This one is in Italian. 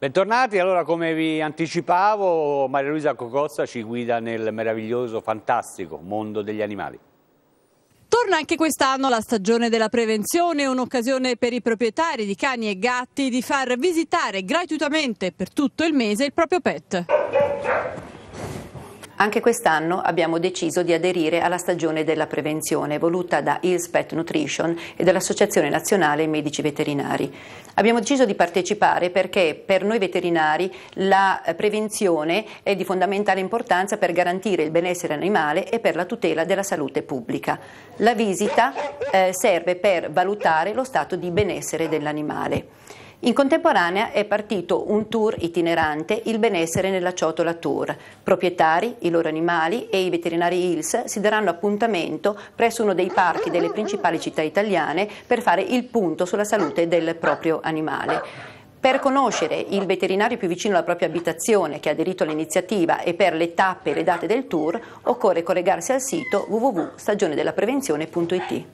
Bentornati, allora come vi anticipavo Maria Luisa Cocozza ci guida nel meraviglioso, fantastico mondo degli animali. Torna anche quest'anno la stagione della prevenzione, un'occasione per i proprietari di cani e gatti di far visitare gratuitamente per tutto il mese il proprio pet. Anche quest'anno abbiamo deciso di aderire alla stagione della prevenzione voluta da Hills Pet Nutrition e dall'Associazione Nazionale Medici Veterinari. Abbiamo deciso di partecipare perché per noi veterinari la prevenzione è di fondamentale importanza per garantire il benessere animale e per la tutela della salute pubblica. La visita eh, serve per valutare lo stato di benessere dell'animale. In contemporanea è partito un tour itinerante Il benessere nella ciotola tour. Proprietari, i loro animali e i veterinari ILS si daranno appuntamento presso uno dei parchi delle principali città italiane per fare il punto sulla salute del proprio animale. Per conoscere il veterinario più vicino alla propria abitazione che ha aderito all'iniziativa e per le tappe e le date del tour, occorre collegarsi al sito www.stagionedellaprevenzione.it.